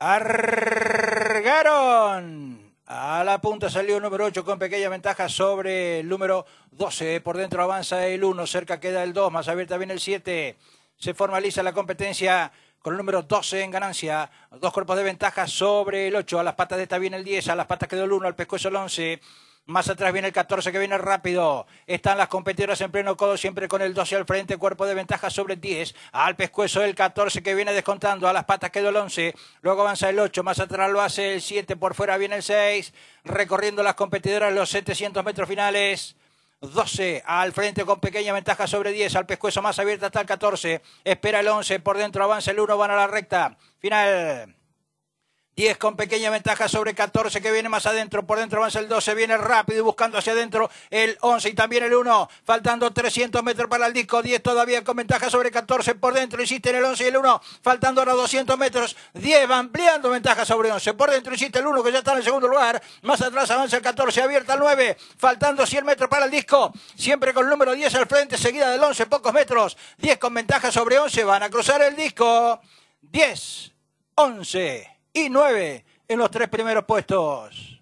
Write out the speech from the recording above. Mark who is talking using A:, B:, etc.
A: Argaron. A la punta salió el número 8 con pequeña ventaja sobre el número 12. Por dentro avanza el 1, cerca queda el 2, más abierta viene el 7. Se formaliza la competencia con el número 12 en ganancia. Dos cuerpos de ventaja sobre el 8. A las patas de esta viene el 10, a las patas quedó el 1, al pescuezo el 11. Más atrás viene el 14 que viene rápido. Están las competidoras en pleno codo, siempre con el 12 al frente, cuerpo de ventaja sobre 10. Al pescuezo el 14 que viene descontando, a las patas quedó el 11. Luego avanza el 8, más atrás lo hace el 7, por fuera viene el 6. Recorriendo las competidoras los 700 metros finales. 12 al frente con pequeña ventaja sobre 10, al pescuezo más abierta está el 14, espera el 11, por dentro avanza el 1, van a la recta, final. 10 con pequeña ventaja sobre 14 que viene más adentro. Por dentro avanza el 12, viene rápido y buscando hacia adentro el 11 y también el 1. Faltando 300 metros para el disco. 10 todavía con ventaja sobre 14 por dentro. Insiste en el 11 y el 1. Faltando ahora 200 metros. 10 va ampliando ventaja sobre 11. Por dentro insiste el 1 que ya está en el segundo lugar. Más atrás avanza el 14, abierta el 9. Faltando 100 metros para el disco. Siempre con el número 10 al frente, seguida del 11, pocos metros. 10 con ventaja sobre 11. Van a cruzar el disco. 10, 11 y nueve en los tres primeros puestos.